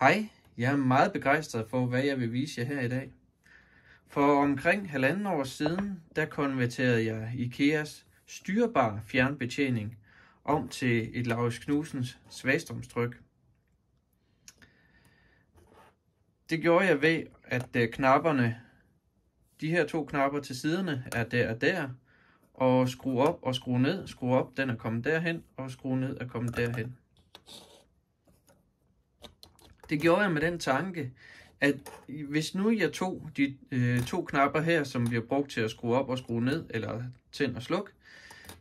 Hej, jeg er meget begejstret for, hvad jeg vil vise jer her i dag. For omkring halvanden år siden, der konverterede jeg IKEAs styrbar fjernbetjening om til et Laurits Knusens svagstrømstryk. Det gjorde jeg ved, at øh, knapperne, de her to knapper til siderne, er der og der, og skrue op og skrue ned, skrue op, den er kommet derhen, og skrue ned er kommet derhen. Det gjorde jeg med den tanke, at hvis nu jeg tog de øh, to knapper her, som bliver brugt til at skrue op og skrue ned, eller tænd og sluk,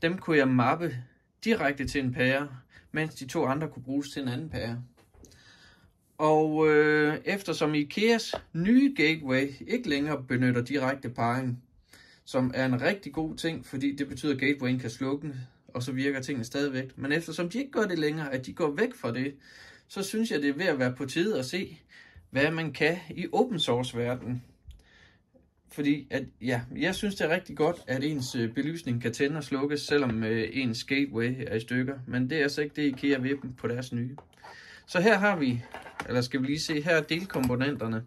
dem kunne jeg mappe direkte til en pære, mens de to andre kunne bruges til en anden pære. Og øh, eftersom Ikeas nye gateway ikke længere benytter direkte parring, som er en rigtig god ting, fordi det betyder, at gatewayen kan slukke og så virker tingene stadigvæk. Men eftersom de ikke gør det længere, at de går væk fra det, så synes jeg, det er ved at være på tide at se, hvad man kan i open source verden. Fordi at, ja, jeg synes, det er rigtig godt, at ens øh, belysning kan tænde og slukkes, selvom øh, ens gateway er i stykker. Men det er altså ikke det, IKEA ved dem på deres nye. Så her har vi, eller skal vi lige se, her er delkomponenterne.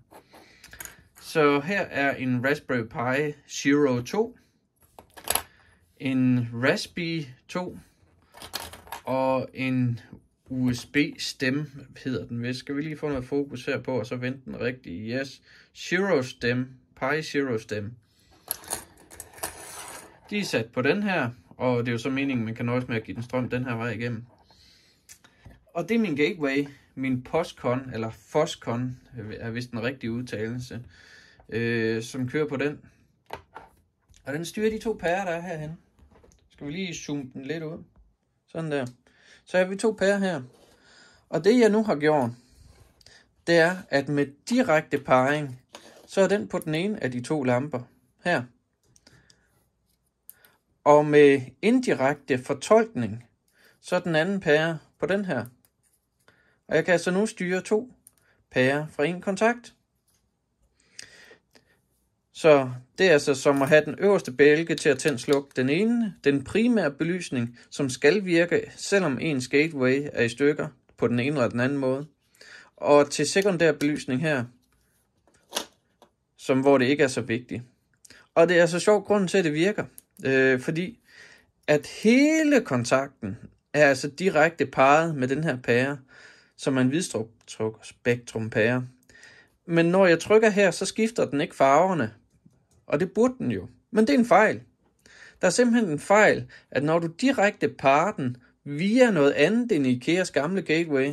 Så her er en Raspberry Pi Zero 2, en Raspberry 2 og en USB-stem hedder den vist. Skal vi lige få noget fokus her på, og så vente den rigtige. Yes. Zero Stem. Pi Zero Stem. De er sat på den her, og det er jo så meningen, man kan nøjes med at give den strøm den her vej igennem. Og det er min gateway, min postcon, eller foscon, er vist den rigtige udtalelse, øh, som kører på den. Og den styrer de to pærer, der er herhen. Skal vi lige zoome den lidt ud? Sådan der. Så har vi to pærer her. Og det jeg nu har gjort, det er, at med direkte parring, så er den på den ene af de to lamper her. Og med indirekte fortolkning, så er den anden pære på den her. Og jeg kan altså nu styre to pærer fra en kontakt. Så det er altså som at have den øverste bælge til at tænde sluk den ene, den primære belysning, som skal virke, selvom ens gateway er i stykker på den ene eller den anden måde. Og til sekundær belysning her, som hvor det ikke er så vigtigt. Og det er så altså sjov grund til, at det virker. Øh, fordi at hele kontakten er altså direkte parret med den her pære, som er en vidstrup spektrum pære. Men når jeg trykker her, så skifter den ikke farverne, og det burde den jo. Men det er en fejl. Der er simpelthen en fejl, at når du direkte parer den via noget andet end IKEAs gamle gateway,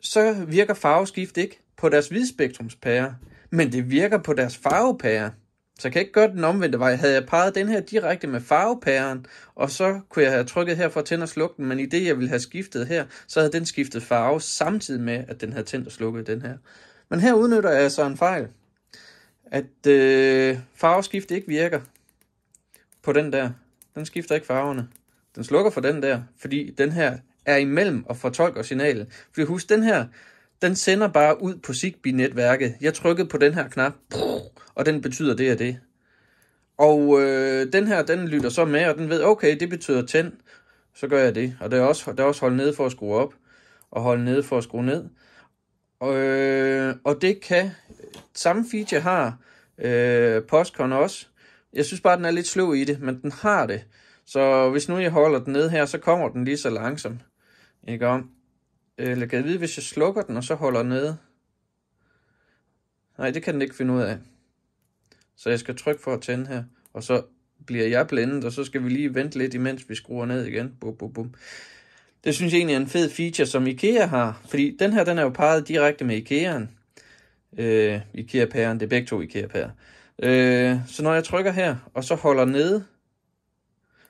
så virker farveskift ikke på deres hvidspektrumspære, men det virker på deres farvepære. Så jeg kan ikke gøre den omvendte vej. Havde jeg peget den her direkte med farvepæren, og så kunne jeg have trykket her for at tænde og slukke den, men i det, jeg ville have skiftet her, så havde den skiftet farve samtidig med, at den havde tændt og slukket den her. Men her udnytter jeg altså en fejl, at øh, farveskift ikke virker på den der. Den skifter ikke farverne. Den slukker for den der, fordi den her er imellem og fortolker signalet. Fordi husk, den her, den sender bare ud på Zigbee-netværket. Jeg trykkede på den her knap, og den betyder det og det. Og øh, den her, den lytter så med, og den ved, okay, det betyder tænd, så gør jeg det. Og der er også, der er også holde nede for at skrue op, og holde nede for at skrue ned. Og, øh, og det kan... Samme feature har øh, Postcon også. Jeg synes bare, den er lidt sløv i det, men den har det. Så hvis nu jeg holder den ned her, så kommer den lige så langsomt. Ikke om? Øh, Eller kan jeg vide, hvis jeg slukker den, og så holder nede? Nej, det kan den ikke finde ud af. Så jeg skal trykke for at tænde her, og så bliver jeg blændet, og så skal vi lige vente lidt, imens vi skruer ned igen. Bum, bum, bum. Det synes jeg egentlig er en fed feature, som IKEA har, fordi den her den er jo parret direkte med IKEA'en. Øh, IKEA-pæren, det er begge to IKEA-pærer. Øh, så når jeg trykker her, og så holder nede,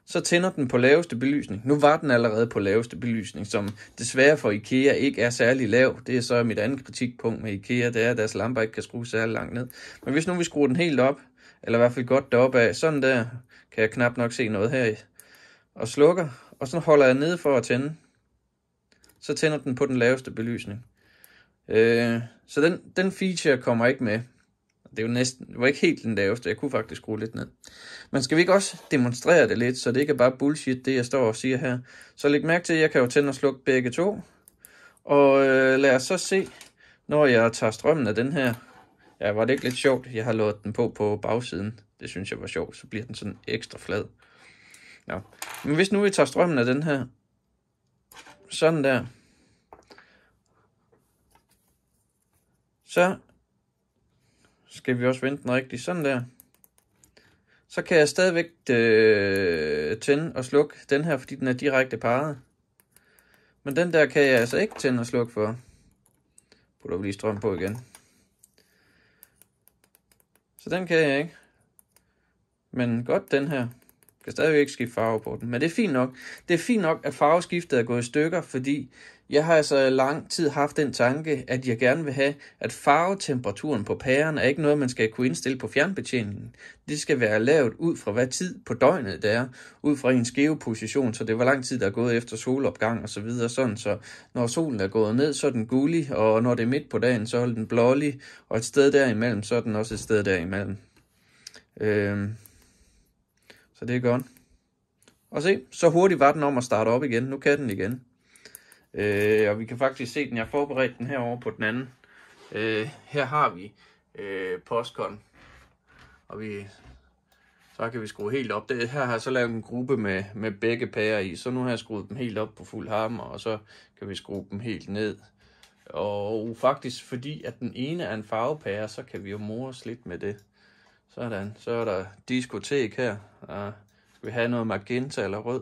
så tænder den på laveste belysning. Nu var den allerede på laveste belysning, som desværre for IKEA ikke er særlig lav. Det er så mit andet kritikpunkt med IKEA, det er, at deres lamper ikke kan skrue særlig langt ned. Men hvis nu vi skruer den helt op, eller i hvert fald godt deroppe af, sådan der, kan jeg knap nok se noget her og slukker, og så holder jeg nede for at tænde så tænder den på den laveste belysning. Øh, så den, den feature kommer ikke med. Det, er jo næsten, det var ikke helt den laveste, jeg kunne faktisk skrue lidt ned. Men skal vi ikke også demonstrere det lidt, så det ikke er bare bullshit, det jeg står og siger her. Så læg mærke til, at jeg kan jo tænde og slukke begge to. Og øh, lad os så se, når jeg tager strømmen af den her. Ja, var det ikke lidt sjovt? Jeg har lået den på på bagsiden. Det synes jeg var sjovt, så bliver den sådan ekstra flad. Ja. Men hvis nu vi tager strømmen af den her, sådan der. Så skal vi også vente den rigtigt. Sådan der. Så kan jeg stadigvæk øh, tænde og slukke den her, fordi den er direkte parret. Men den der kan jeg altså ikke tænde og slukke for. Putter vi lige strøm på igen. Så den kan jeg ikke. Men godt den her kan stadigvæk skifte farve på den, men det er fint nok. Det er fint nok, at farveskiftet er gået i stykker, fordi jeg har altså lang tid haft den tanke, at jeg gerne vil have, at farvetemperaturen på pæren er ikke noget, man skal kunne indstille på fjernbetjeningen. Det skal være lavet ud fra hvad tid på døgnet det er, ud fra ens geoposition, så det var lang tid, der er gået efter solopgang og så videre, sådan så når solen er gået ned, så er den gullig, og når det er midt på dagen, så er den blålig, og et sted derimellem, så er den også et sted derimellem. Øh det gør den. Og se, så hurtigt var den om at starte op igen. Nu kan den igen. Øh, og vi kan faktisk se den. Jeg har forberedt den herovre på den anden. Øh, her har vi øh, postkorten. Og vi, så kan vi skrue helt op. Det, her har jeg så lavet en gruppe med, med begge pærer i. Så nu har jeg skruet dem helt op på fuld hammer, og så kan vi skrue dem helt ned. Og faktisk fordi, at den ene er en farvepære, så kan vi jo mores lidt med det. Sådan, så er der diskotek her. Og skal vi have noget magenta eller rød?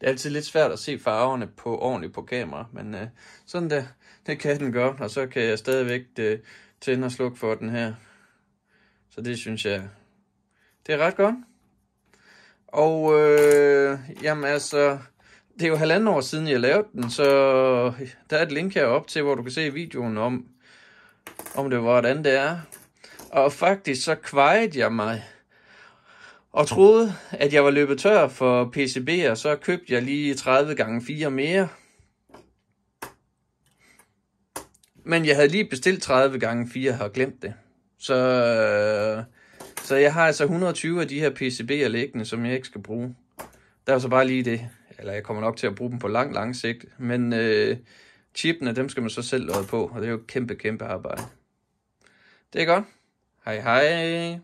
Det er altid lidt svært at se farverne på ordentligt på kamera, men øh, sådan der, det kan den gøre, og så kan jeg stadigvæk det, øh, tænde og slukke for den her. Så det synes jeg, det er ret godt. Og øh, jamen altså, det er jo halvanden år siden, jeg lavede den, så der er et link heroppe til, hvor du kan se videoen om, om det, hvordan det er og faktisk så kvejede jeg mig og troede, at jeg var løbet tør for PCB'er, så købte jeg lige 30 gange 4 mere. Men jeg havde lige bestilt 30 gange 4 og glemt det. Så, øh, så jeg har altså 120 af de her PCB'er liggende, som jeg ikke skal bruge. Der er så bare lige det. Eller jeg kommer nok til at bruge dem på lang, lang sigt. Men øh, chipene, dem skal man så selv lade på, og det er jo kæmpe, kæmpe arbejde. Det er godt. 嗨嗨。